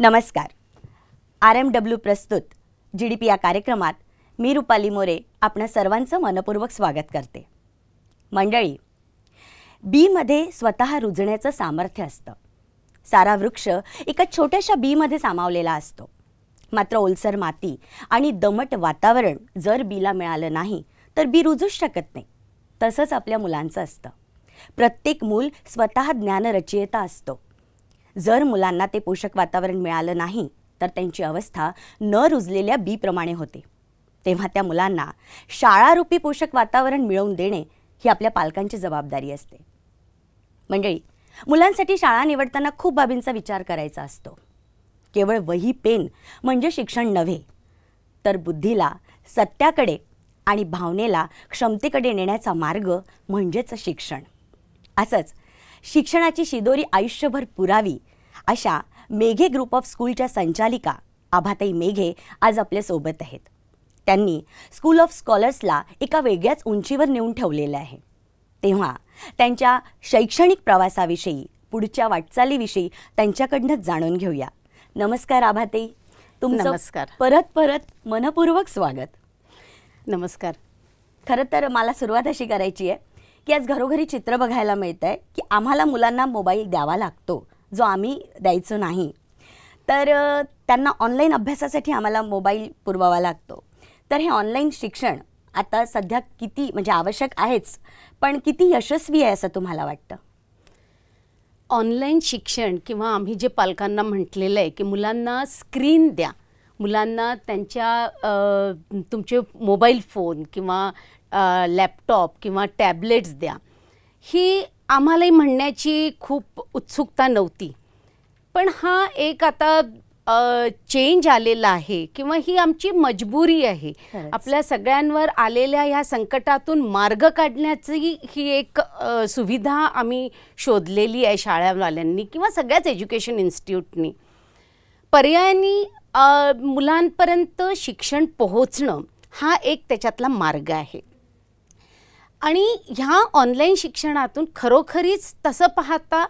नमस्कार R M W प्रस्तुत G D P या कार्यक्रमात मी रुपाली मोरे आपणा सर्वांचं मनपूर्वक स्वागत करते मंडळी बीमध्ये स्वतः रुजण्याचं सामर्थ्य असतं सारा वृक्ष एका छोट्याशा बीमध्ये सामावलेला असतो मात्र ओलसर माती आणि दमट वातावरण जर बीला मिळालं नाही तर बी रुजूच शकत नाही तसंच आपल्या मुलांचं असतं प्रत्येक मूल स्वतः रचयिता असतो जर मुलांना ते पोषक वातावरण मिळालं नाही तर त्यांची अवस्था न रुजलेल्या बीप्रमाणे होते तेव्हा त्या मुलांना शाळारूपी पोषक वातावरण मिळवून देणे ही आपल्या पालकांची जबाबदारी असते मंडळी मुलांसाठी शाळा निवडताना खूप बाबींचा विचार करायचा असतो केवळ वही पेन म्हणजे शिक्षण नव्हे तर बुद्धीला सत्याकडे आणि भावनेला क्षमतेकडे नेण्याचा मार्ग म्हणजेच शिक्षण असंच शिक्षणाची शिदोरी आयुष्यभर पुरावी अशा मेघे ग्रुप ऑफ स्कूलच्या संचालिका आभाताई मेघे आज आपल्यासोबत आहेत त्यांनी स्कूल ऑफ स्कॉलर्सला एका वेगळ्याच उंचीवर नेऊन ठेवलेलं आहे तेव्हा त्यांच्या शैक्षणिक प्रवासाविषयी पुढच्या वाटचालीविषयी त्यांच्याकडनंच जाणून घेऊया नमस्कार आभाताई तुमचं नमस्कार परत परत मनपूर्वक स्वागत नमस्कार खरं तर मला सुरुवात अशी करायची आहे की आज घरोघरी चित्र बघायला मिळत आहे की आम्हाला मुलांना मोबाईल द्यावा लागतो जो आम्ही द्यायचो नाही तर त्यांना ऑनलाईन अभ्यासासाठी आम्हाला मोबाईल पुरवावा लागतो तर हे ऑनलाईन शिक्षण आता सध्या किती म्हणजे आवश्यक आहेच पण किती यशस्वी आहे असं तुम्हाला वाटतं ऑनलाईन शिक्षण किंवा आम्ही जे पालकांना म्हटलेलं आहे की मुलांना स्क्रीन द्या मुलांना त्यांच्या तुमचे मोबाईल फोन किंवा लॅपटॉप किंवा टॅबलेट्स द्या ही आम्हालाही म्हणण्याची खूप उत्सुकता नव्हती पण हा एक आता चेंज आलेला आहे किंवा ही आमची मजबुरी आहे आपल्या सगळ्यांवर आलेल्या ह्या संकटातून मार्ग काढण्याची ही एक सुविधा आम्ही शोधलेली आहे शाळावाल्यांनी किंवा सगळ्याच एज्युकेशन इन्स्टिट्यूटनी पर्यायानी मुलांपर्यंत शिक्षण पोहोचणं हा एक त्याच्यातला मार्ग आहे आणि ह्या ऑनलाईन शिक्षणातून खरोखरीच तसं पाहता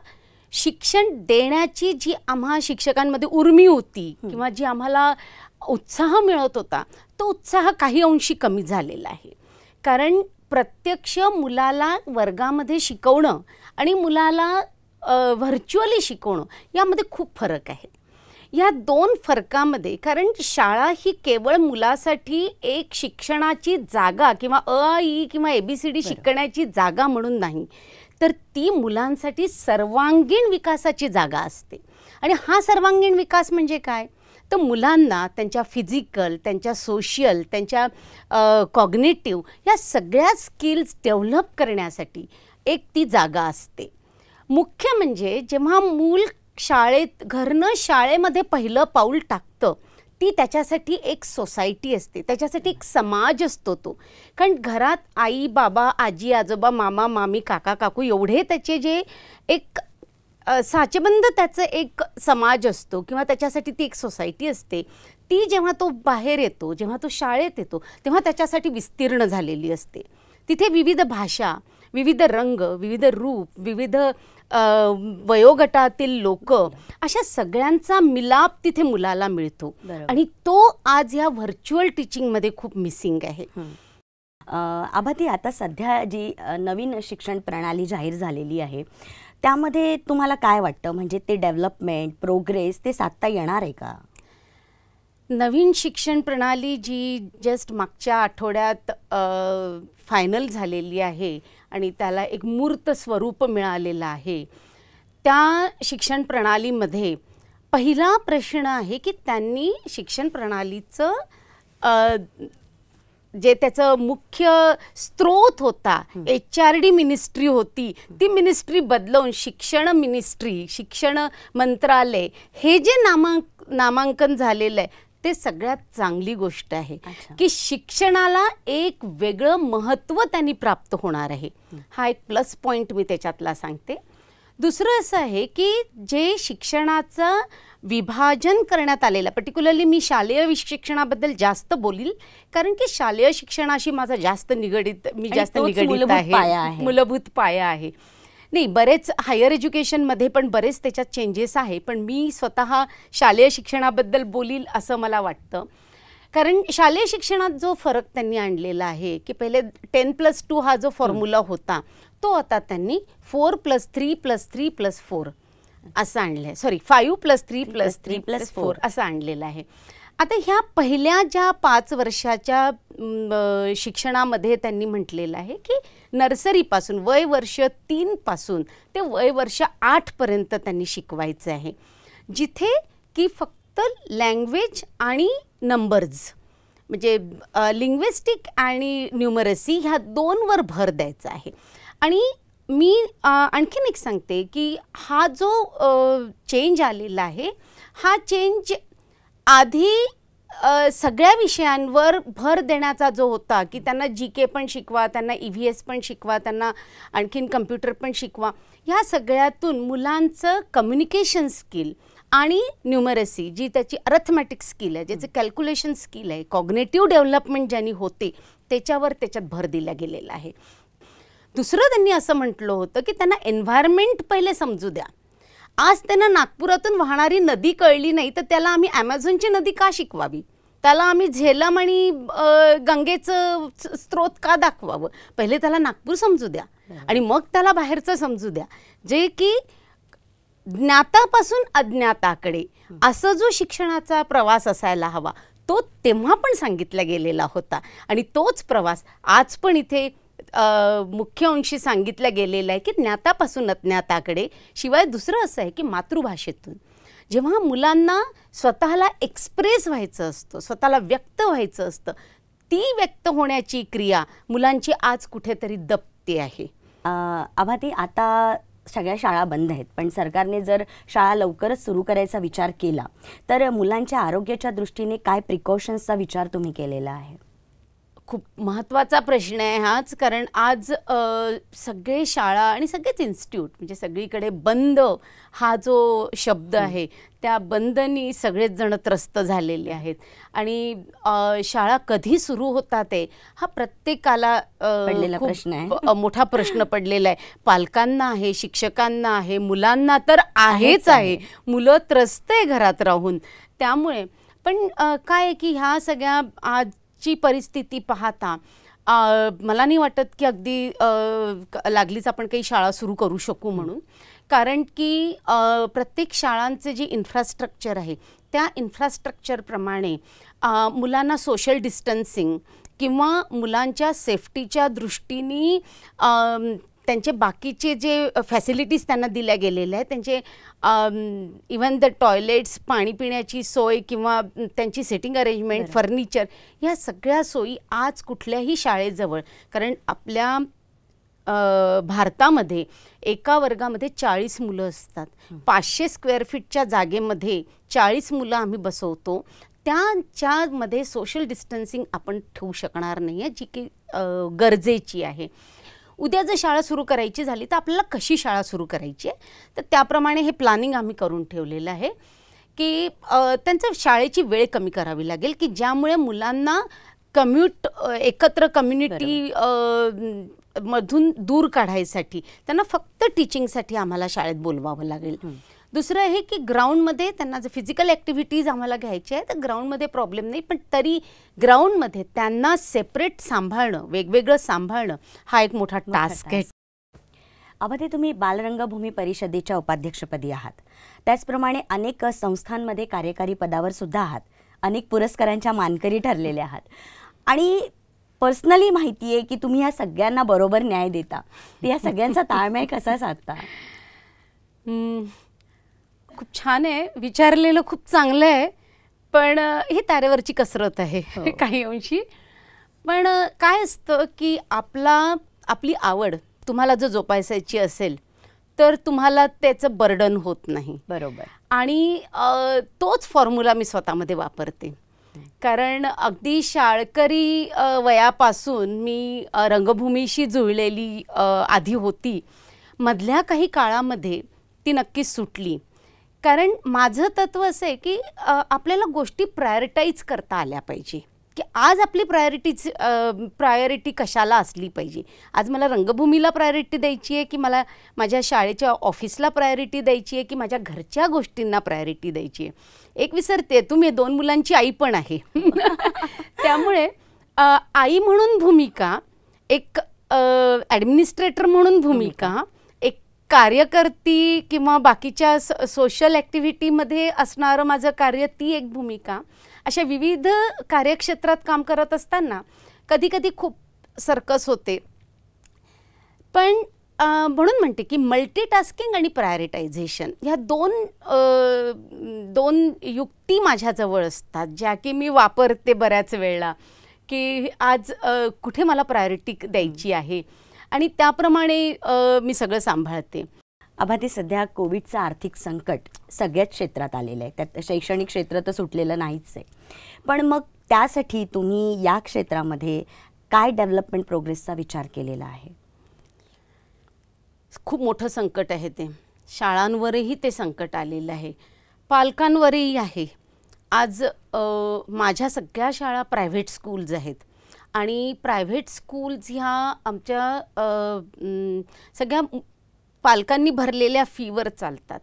शिक्षण देण्याची जी आम्हा शिक्षकांमध्ये उर्मी होती किंवा जी आम्हाला उत्साह मिळत होता तो उत्साह काही अंशी कमी झालेला आहे कारण प्रत्यक्ष मुलाला वर्गामध्ये शिकवणं आणि मुलाला व्हर्च्युअली शिकवणं यामध्ये खूप फरक आहे या दोन फरकामध्ये कारण शाळा ही केवळ मुलासाठी एक शिक्षणाची जागा किंवा अ ई किंवा ए बी सी डी शिकण्याची जागा म्हणून नाही तर ती मुलांसाठी सर्वांगीण विकासाची जागा असते आणि हा सर्वांगीण विकास म्हणजे काय तर मुलांना त्यांच्या फिजिकल त्यांच्या सोशियल त्यांच्या कॉग्नेटिव्ह या सगळ्या स्किल्स डेव्हलप करण्यासाठी एक ती जागा असते मुख्य म्हणजे जेव्हा मूल शाळेत घरनं शाळेमध्ये पहिलं पाऊल टाकतं ती त्याच्यासाठी एक सोसायटी असते त्याच्यासाठी एक समाज असतो तो कारण घरात आई बाबा आजी आजोबा मामा मामी काका काकू एवढे त्याचे जे एक साचेबंद त्याचं एक समाज असतो किंवा त्याच्यासाठी ती एक सोसायटी असते ती जेव्हा तो बाहेर येतो जेव्हा तो शाळेत येतो तेव्हा त्याच्यासाठी विस्तीर्ण झालेली असते तिथे विविध भाषा विविध रंग विविध रूप विविध वयोगटातील लोक अशा सगळ्यांचा मिलाप तिथे मुलाला मिळतो आणि तो आज या व्हर्च्युअल टीचिंगमध्ये खूप मिसिंग आहे आभाती आता सध्या जी नवीन शिक्षण प्रणाली जाहीर झालेली आहे त्यामध्ये तुम्हाला काय वाटतं म्हणजे ते डेव्हलपमेंट प्रोग्रेस ते साधता येणार आहे का नवीन शिक्षण प्रणाली जी जस्ट मागच्या आठवड्यात फायनल झालेली आहे आणि त्याला एक मूर्त स्वरूप मिळालेलं आहे त्या शिक्षण प्रणालीमध्ये पहिला प्रश्न आहे की त्यांनी शिक्षण प्रणालीचं जे त्याचं मुख्य स्त्रोत होता एच आर डी मिनिस्ट्री होती ती मिनिस्ट्री बदलवून शिक्षण मिनिस्ट्री शिक्षण मंत्रालय हे जे नामांक नामांकन झालेलं आहे ते सगळ्यात चांगली गोष्ट आहे की शिक्षणाला एक वेगळं महत्त्व त्यांनी प्राप्त होणार आहे हा एक प्लस पॉईंट मी त्याच्यातला सांगते दुसरं असं आहे की जे शिक्षणाचं विभाजन करण्यात आलेलं पर्टिक्युलरली मी शालेय शिक्षणाबद्दल जास्त बोलील कारण की शालेय शिक्षणाशी माझा जास्त निगडित मी जास्त निगडित आहे मूलभूत पाया आहे नाही बरेच हायर एज्युकेशनमध्ये पण बरेच त्याच्यात चेंजेस आहे पण मी स्वतः शालेय शिक्षणाबद्दल बोलील असं मला वाटतं कारण शालेय शिक्षणात जो फरक त्यांनी आणलेला आहे की पहिले टेन प्लस टू हा जो फॉर्म्युला होता तो आता त्यांनी four plus three plus three plus four असं आणलं आहे sorry five plus three plus three plus four असं आणलेलं आहे आता ह्या पहिल्या ज्या पाच वर्षाच्या शिक्षणामध्ये त्यांनी म्हटलेलं आहे की नर्सरीपासून वय वर्ष तीनपासून ते वय वर्ष आठपर्यंत त्यांनी शिकवायचं आहे जिथे की फक्त लँग्वेज आणि नंबर्स म्हणजे लिंग्विस्टिक आणि न्युमरसी ह्या दोनवर भर द्यायचा आहे आणि मी आणखीन एक सांगते की हा जो चेंज आलेला आहे हा चेंज आधी सगळ्या विषयांवर भर देण्याचा जो होता की त्यांना जी के पण शिकवा त्यांना ई व्ही एस पण शिकवा त्यांना आणखीन कम्प्युटर पण शिकवा ह्या सगळ्यातून मुलांचं कम्युनिकेशन स्किल आणि न्युमरसी जी त्याची अरथमॅटिक स्किल आहे ज्याचं कॅल्क्युलेशन स्किल आहे कॉग्नेटिव्ह डेव्हलपमेंट ज्यांनी होते त्याच्यावर त्याच्यात भर दिला गेलेला आहे दुसरं त्यांनी असं म्हटलं होतं की त्यांना एन्व्हायरमेंट पहिले समजू द्या आज त्यांना नागपुरातून वाहणारी नदी कळली नाही तर त्याला आम्ही ॲमेझॉनची नदी का शिकवावी त्याला आम्ही झेलम आणि गंगेचं स्त्रोत का दाखवावं पहिले त्याला नागपूर समजू द्या आणि मग त्याला बाहेरचं समजू द्या जे की ज्ञातापासून अज्ञाताकडे असं जो शिक्षणाचा प्रवास असायला हवा तो तेव्हा पण सांगितला गेलेला होता आणि तोच प्रवास आज पण इथे मुख्य अंशी सांगितलं गेलेलं आहे की ज्ञातापासून अज्ञाताकडे शिवाय दुसरं असं आहे की मातृभाषेतून जेव्हा मुलांना स्वतःला एक्सप्रेस व्हायचं असतं स्वतःला व्यक्त व्हायचं असतं ती व्यक्त होण्याची क्रिया मुलांची आज कुठेतरी दपते आहे आभाती आता सगळ्या शाळा बंद आहेत पण सरकारने जर शाळा लवकरच सुरू करायचा विचार केला तर मुलांच्या आरोग्याच्या दृष्टीने काय प्रिकॉशन्सचा विचार तुम्ही केलेला आहे खूप महत्त्वाचा प्रश्न आहे हाच कारण आज सगळे शाळा आणि सगळेच इन्स्टिट्यूट म्हणजे सगळीकडे बंद हा जो शब्द आहे त्या बंदनी सगळेच जण त्रस्त झालेले आहेत आणि शाळा कधी सुरू होतात आहे हा प्रत्येकाला प्रश्न आहे मोठा प्रश्न पडलेला आहे पालकांना आहे शिक्षकांना आहे मुलांना तर आहेच आहे मुलं त्रस्त आहे घरात राहून त्यामुळे पण काय की ह्या सगळ्या आज ची परिस्थिती पाहता मला नाही वाटत की अगदी लागलीच आपण काही शाळा सुरू करू शकू म्हणून कारण की प्रत्येक शाळांचे जे इन्फ्रास्ट्रक्चर आहे त्या इन्फ्रास्ट्रक्चरप्रमाणे मुलांना सोशल डिस्टन्सिंग किंवा मुलांच्या सेफ्टीच्या दृष्टीने त्यांचे बाकीचे जे फॅसिलिटीज त्यांना दिल्या गेलेल्या आहेत त्यांचे इवन द टॉयलेट्स पाणी पिण्याची सोय किंवा त्यांची सिटिंग अरेंजमेंट फर्निचर ह्या सगळ्या सोयी आज कुठल्याही शाळेजवळ कारण आपल्या भारतामध्ये एका वर्गामध्ये चाळीस मुलं असतात पाचशे स्क्वेअर फीटच्या जागेमध्ये चाळीस मुलं आम्ही बसवतो त्यांच्यामध्ये सोशल डिस्टन्सिंग आपण ठेवू शकणार नाही आहे जी की गरजेची आहे उद्या जर शाळा सुरू करायची झाली तर आपल्याला कशी शाळा सुरू करायची आहे तर त्याप्रमाणे हे प्लॅनिंग आम्ही करून ठेवलेलं आहे की त्यांचं शाळेची वेळ कमी करावी लागेल की ज्यामुळे मुलांना कम्युट एकत्र कम्युनिटी मधून दूर काढायसाठी त्यांना फक्त टीचिंगसाठी आम्हाला शाळेत बोलवावं लागेल दुसरं आहे की ग्राउंडमध्ये त्यांना जर फिजिकल ॲक्टिव्हिटीज आम्हाला घ्यायची आहे तर ग्राउंडमध्ये प्रॉब्लेम नाही पण तरी ग्राउंडमध्ये त्यांना सेपरेट सांभाळणं वेगवेगळं सांभाळणं हा एक मोठा टास्क आहे ते तुम्ही बालरंगभूमी परिषदेच्या उपाध्यक्षपदी आहात त्याचप्रमाणे अनेक संस्थांमध्ये कार्यकारी पदावर सुद्धा आहात अनेक पुरस्कारांच्या मानकरी ठरलेल्या आहात आणि पर्सनली माहिती आहे की तुम्ही या सगळ्यांना बरोबर न्याय देता या सगळ्यांचा ताळमेळ कसा साधता खूप छान आहे विचारलेलं खूप चांगलं आहे पण ही तारेवरची कसरत आहे हो. काही अंशी पण काय असतं की आपला आपली आवड तुम्हाला जर जोपायसायची असेल तर तुम्हाला त्याचं बर्डन होत नाही बरोबर आणि तोच फॉर्म्युला मी स्वतःमध्ये वापरते कारण अगदी शाळकरी वयापासून मी रंगभूमीशी जुळलेली आधी होती मधल्या काही काळामध्ये ती नक्कीच सुटली कारण माझं तत्व असं आहे की आपल्याला गोष्टी प्रायोरिटाईज करता आल्या पाहिजे की आज आपली प्रायोरिटीच प्रायोरिटी कशाला असली पाहिजे आज मला रंगभूमीला प्रायोरिटी द्यायची आहे की मला माझ्या शाळेच्या ऑफिसला प्रायोरिटी द्यायची आहे की माझ्या घरच्या गोष्टींना प्रायोरिटी द्यायची आहे एक विसरते तुम्ही दोन मुलांची आई पण आहे त्यामुळे आई म्हणून भूमिका एक ॲडमिनिस्ट्रेटर म्हणून भूमिका कार्यकर्ती किंवा बाकीच्या सोशल ॲक्टिव्हिटीमध्ये असणारं माझं कार्य ती एक भूमिका अशा विविध कार्यक्षेत्रात काम करत असताना कधीकधी खूप सर्कस होते पण म्हणून म्हणते की मल्टीटास्किंग आणि प्रायोरिटायझेशन ह्या दोन दोन युक्ती माझ्याजवळ असतात ज्या की मी वापरते बऱ्याच वेळेला की आज कुठे मला प्रायोरिटी द्यायची आहे आणि त्याप्रमाणे मी सगळं सांभाळते आभाती सध्या कोविडचं आर्थिक संकट सगळ्याच क्षेत्रात आलेलं आहे त्यात शैक्षणिक क्षेत्र तर सुटलेलं नाहीच आहे पण मग त्यासाठी तुम्ही या क्षेत्रामध्ये काय डेव्हलपमेंट प्रोग्रेसचा विचार केलेला आहे खूप मोठं संकट आहे ते शाळांवरही ते संकट आलेलं आहे पालकांवरही आहे आज माझ्या सगळ्या शाळा प्रायव्हेट स्कूल्स आहेत आणि प्रायव्हेट स्कूल्स ह्या आमच्या सगळ्या पालकांनी भरलेल्या फीवर चालतात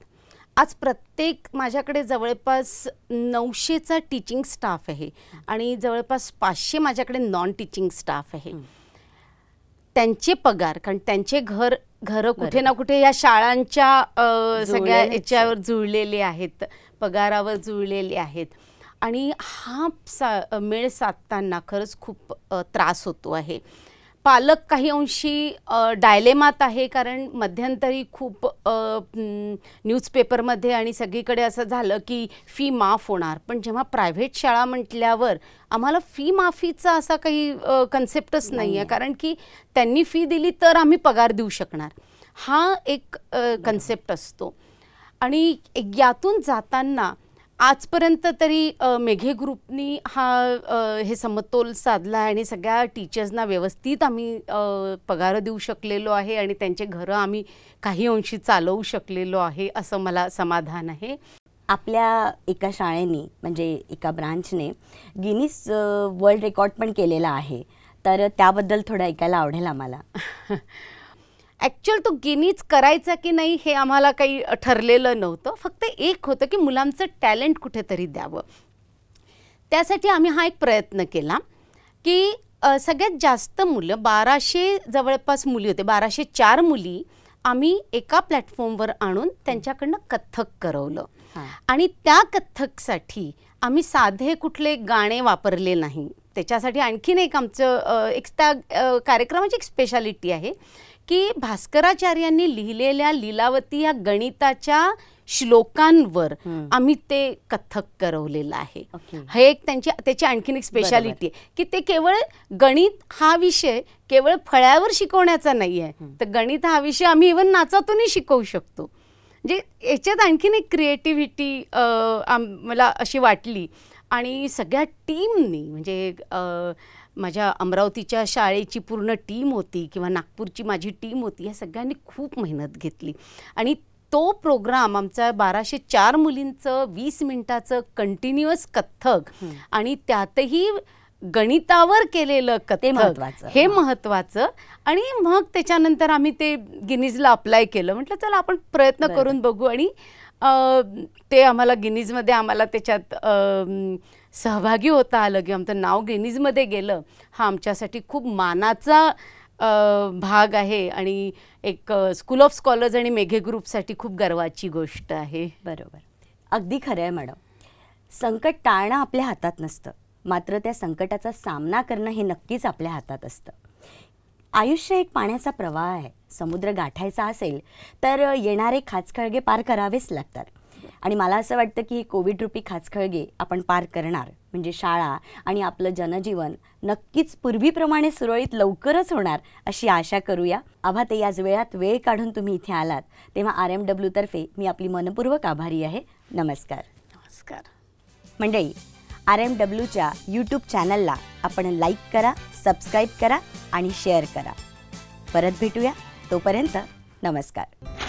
आज प्रत्येक माझ्याकडे जवळपास नऊशेचा टीचिंग स्टाफ आहे आणि जवळपास पाचशे माझ्याकडे नॉन टीचिंग स्टाफ आहे त्यांचे पगार कारण त्यांचे घर घरं कुठे ना कुठे या शाळांच्या सगळ्या याच्यावर जुळलेले आहेत पगारावर जुळलेले आहेत आणि हा सा मेळ साधताना खरंच खूप त्रास होतो आहे पालक काही अंशी डायलेमात आहे कारण मध्यंतरी खूप न्यूजपेपरमध्ये आणि सगळीकडे असं झालं की फी माफ होणार पण जेव्हा प्रायव्हेट शाळा म्हटल्यावर आम्हाला फी माफीचा असा काही कन्सेप्टच नाही आहे कारण की त्यांनी फी दिली तर आम्ही पगार देऊ शकणार हा एक कन्सेप्ट असतो आणि यातून जाताना आजपर्यंत तरी मेघे ग्रुपनी हा हे समतोल साधला आहे आणि सगळ्या टीचर्सना व्यवस्थित आम्ही पगार देऊ शकलेलो आहे आणि त्यांचे घरं आम्ही काही अंशी चालवू शकलेलो आहे असं मला समाधान आहे आपल्या एका शाळेने म्हणजे एका ब्रांचने गिनीस वर्ल्ड रेकॉर्ड पण केलेला आहे तर त्याबद्दल थोडं ऐकायला आवडेल आम्हाला ॲक्च्युअल तो गिनीज करायचा की नाही हे आम्हाला काही ठरलेलं नव्हतं फक्त एक होतं की मुलांचं टॅलेंट कुठेतरी द्यावं त्यासाठी आम्ही हा एक प्रयत्न केला की सगळ्यात जास्त मुलं बाराशे जवळपास मुली होते बाराशे चार मुली आम्ही एका प्लॅटफॉर्मवर आणून त्यांच्याकडनं कथ्थक करवलं आणि त्या कथ्थकसाठी आम्ही साधे कुठले गाणे वापरले नाही त्याच्यासाठी आणखीन एक आमचं एक त्या कार्यक्रमाची एक स्पेशालिटी आहे की भास्कराचार्यांनी लिहिलेल्या लीलावती या गणिताच्या श्लोकांवर आम्ही ते कथक करवलेलं आहे हे एक त्यांची त्याची आणखीन एक स्पेशालिटी आहे की ते केवळ गणित हा विषय केवळ फळ्यावर शिकवण्याचा नाही आहे तर गणित हा विषय आम्ही इव्हन नाचातूनही शिकवू शकतो म्हणजे याच्यात आणखीन एक क्रिएटिव्हिटी मला अशी वाटली आणि सगळ्या टीमनी म्हणजे माझ्या अमरावतीच्या शाळेची पूर्ण टीम होती किंवा नागपूरची माझी टीम होती या सगळ्यांनी खूप मेहनत घेतली आणि तो प्रोग्राम आमचा बाराशे चार मुलींचं वीस मिनिटाचं कंटिन्युअस कथ्थक आणि त्यातही गणितावर केलेलं कथक हे महत्वाचं आणि मग त्याच्यानंतर आम्ही ते गिनीजला अप्लाय केलं म्हटलं चला आपण प्रयत्न करून बघू आणि ते आम्हाला गिनीजमध्ये आम्हाला त्याच्यात सहभागी होता आलं की आमचं नाव गिनीजमध्ये गेलं हा आमच्यासाठी खूप मानाचा भाग आहे आणि एक स्कूल ऑफ स्कॉलर्स आणि मेघे ग्रुपसाठी खूप गर्वाची गोष्ट आहे बरोबर अगदी खरं आहे मॅडम संकट टाळणं आपल्या हातात नसतं मात्र त्या संकटाचा सामना करणं हे नक्कीच आपल्या हातात असतं आयुष्य एक पाण्याचा प्रवाह आहे समुद्र गाठायचा असेल तर येणारे खाचखळगे पार करावेच लागतात आणि मला असं वाटतं की ही कोविड रूपी खाचखळगे आपण पार करणार म्हणजे शाळा आणि आपलं जनजीवन नक्कीच पूर्वीप्रमाणे सुरळीत लवकरच होणार अशी आशा करूया आभा ते याच वेळात वेळ काढून तुम्ही इथे आलात तेव्हा आर एम तर्फे मी आपली मनपूर्वक आभारी आहे नमस्कार नमस्कार मंडळी आर एम डब्ल्यूच्या यूट्यूब चॅनलला आपण लाईक करा सबस्क्राईब करा आणि शेअर करा परत भेटूया तोपर्यंत नमस्कार